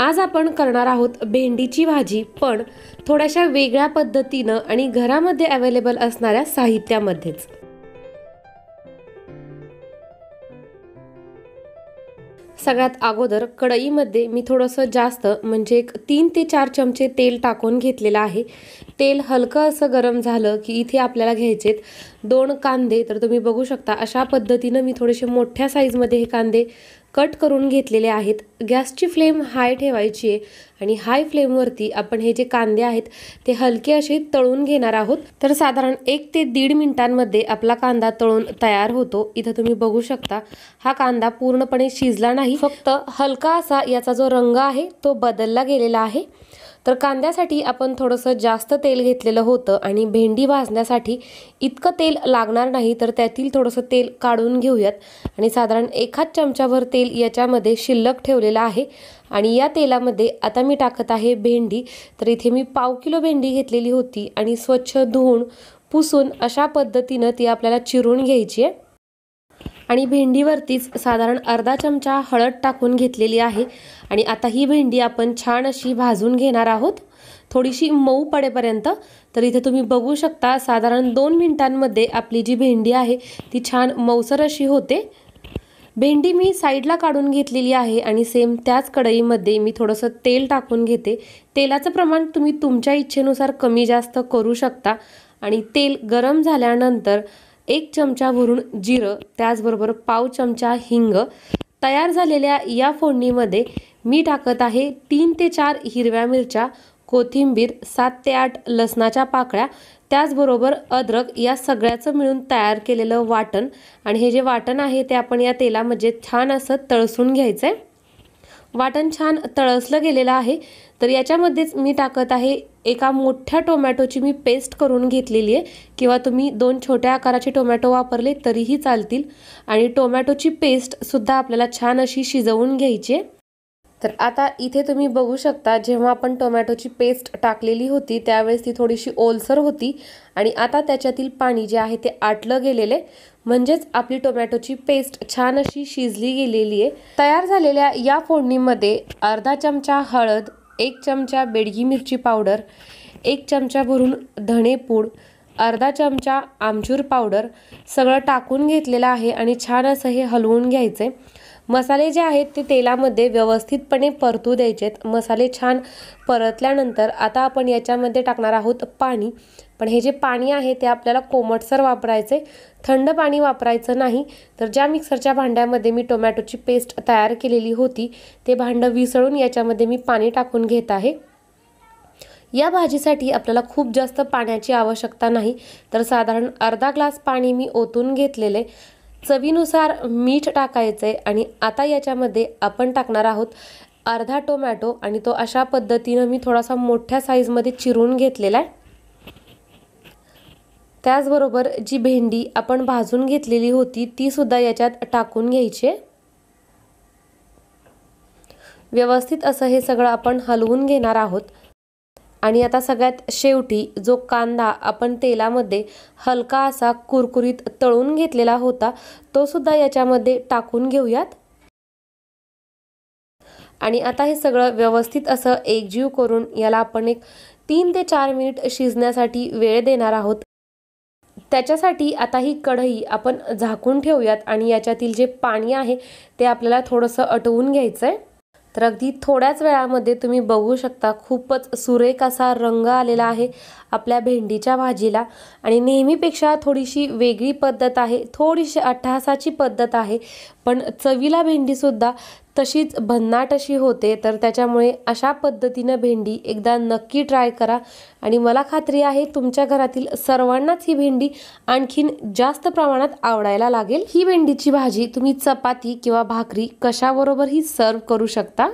आज आपण करणार आहोत भेंडीची भाजी पण थोड्याशा वेगळ्या पद्धतीनं आणि घरामध्ये अवेलेबल असणाऱ्या साहित्यामध्येच सगळ्यात अगोदर कढईमध्ये मी थोडंसं जास्त म्हणजे एक तीन ते चार चमचे तेल टाकून घेतलेलं आहे तेल हलकं असं गरम झालं की इथे आपल्याला घ्यायचेत दोन कांदे तर तुम्ही बघू शकता अशा पद्धतीनं मी थोडेसे मोठ्या साईजमध्ये हे कांदे कट करून घेतलेले आहेत गॅसची फ्लेम हाय ठेवायची आहे आणि हाय फ्लेमवरती आपण हे जे कांदे आहेत ते हलके असे तळून घेणार आहोत तर साधारण एक ते दीड मिनिटांमध्ये आपला कांदा तळून तयार होतो इथं तुम्ही बघू शकता हा कांदा पूर्णपणे शिजला नाही फक्त हलका असा याचा जो रंग आहे तो बदलला गेलेला आहे तर कांद्यासाठी आपण थोडंसं जास्त तेल घेतलेलं होतं आणि भेंडी भाजण्यासाठी इतकं तेल लागणार नाही तर त्यातील थोडंसं तेल काढून घेऊयात आणि साधारण एखाद चमचाभर तेल याच्यामध्ये शिल्लक ठेवलेलं आहे आणि या तेलामध्ये आता मी टाकत आहे भेंडी तर इथे मी पाव किलो भेंडी घेतलेली होती आणि स्वच्छ धुवून पुसून अशा पद्धतीनं ती आपल्याला चिरून घ्यायची आहे आणि भेंडीवरतीच साधारण अर्धा चमचा हळद टाकून घेतलेली आहे आणि आता ही भेंडी आपण छान अशी भाजून घेणार आहोत थोडीशी मऊ पडेपर्यंत तर इथे तुम्ही बघू शकता साधारण दोन मिनिटांमध्ये आपली जी भेंडी आहे ती छान मऊसर अशी होते भेंडी मी साईडला काढून घेतलेली आहे आणि सेम त्याच कढईमध्ये मी थोडंसं तेल टाकून घेते तेलाचं प्रमाण तुम्ही तुमच्या इच्छेनुसार कमी जास्त करू शकता आणि तेल गरम झाल्यानंतर एक चमचा भरून जिरं त्याचबरोबर पाव चमचा हिंग तयार झालेल्या या फोडणीमध्ये मी टाकत आहे तीन ते चार हिरव्या मिरच्या कोथिंबीर सात ते आठ लसणाच्या पाकळ्या त्याचबरोबर अद्रक या सगळ्याचं मिळून तयार केलेलं वाटण आणि हे जे वाटण आहे ते आपण या तेलामध्ये छान असं तळसून घ्यायचं आहे वाटण छान तळसलं गेलेलं आहे तर याच्यामध्येच मी टाकत आहे एका मोठ्या टोमॅटोची मी पेस्ट करून घेतलेली आहे किंवा तुम्ही दोन छोट्या आकाराचे टोमॅटो वापरले तरीही चालतील आणि टोमॅटोची पेस्टसुद्धा आपल्याला छान अशी शिजवून घ्यायची आहे तर आता इथे तुम्ही बघू शकता जेव्हा आपण टोमॅटोची पेस्ट टाकलेली होती त्यावेळेस ती थोडीशी ओलसर होती आणि आता त्याच्यातील पाणी जे आहे ते आटलं गेलेले म्हणजेच आपली टोमॅटोची पेस्ट छान अशी शिजली गेलेली आहे तयार झालेल्या या फोडणीमध्ये अर्धा चमचा हळद एक चमचा बेडगी मिरची पावडर एक चमचा भरून धणेपूड अर्धा चमचा आमचूर पावडर सगळं टाकून घेतलेलं आहे आणि छान असं हे हलवून घ्यायचे मसाले जे आहेत ते तेलामध्ये व्यवस्थितपणे परतू द्यायचेत मसाले छान परतल्यानंतर आता आपण याच्यामध्ये टाकणार आहोत पाणी पण हे जे पाणी आहे ते आपल्याला कोमटसर वापरायचे थंड पाणी वापरायचं नाही तर ज्या मिक्सरच्या भांड्यामध्ये मी टोमॅटोची पेस्ट तयार केलेली होती ते भांडं विसळून याच्यामध्ये मी पाणी टाकून घेत आहे या भाजीसाठी आपल्याला खूप जास्त पाण्याची आवश्यकता नाही तर साधारण अर्धा ग्लास पाणी मी ओतून घेतलेले चवीनुसार मीठ टाकायचं आहे आणि आता याच्यामध्ये आपण टाकणार आहोत अर्धा टोमॅटो आणि तो अशा पद्धतीनं मी थोडासा मोठ्या साईजमध्ये चिरून घेतलेला आहे त्याचबरोबर जी भेंडी आपण भाजून घेतलेली होती ती सुद्धा याच्यात टाकून घ्यायची व्यवस्थित असं हे सगळं आपण हलवून घेणार आहोत आणि आता सगळ्यात शेवटी जो कांदा आपण तेलामध्ये हलका असा कुरकुरीत तळून घेतलेला होता तो सुद्धा याच्यामध्ये टाकून घेऊयात आणि आता हे सगळं व्यवस्थित असं एकजीव करून याला आपण एक तीन ते चार मिनिट शिजण्यासाठी वेळ देणार आहोत त्याच्यासाठी आता ही कढई आपण झाकून ठेवूयात आणि याच्यातील जे पाणी आहे ते आपल्याला थोडंसं अटवून घ्यायचं आहे तर अगदी थोड्याच वेळामध्ये तुम्ही बघू शकता खूपच सुरेख असा रंग आलेला आहे आपल्या भेंडीच्या भाजीला आणि नेहमीपेक्षा थोडीशी वेगळी पद्धत आहे थोडीशी अठ्ठासाची पद्धत आहे पण चवीला भेंडीसुद्धा तशीच भन्नाट अशी होते तर त्याच्यामुळे अशा पद्धतीनं भेंडी एकदा नक्की ट्राय करा आणि मला खात्री आहे तुमच्या घरातील सर्वांनाच ही भेंडी आणखीन जास्त प्रमाणात आवडायला लागेल ही भेंडीची भाजी तुम्ही चपाती किंवा भाकरी कशाबरोबरही सर्व करू शकता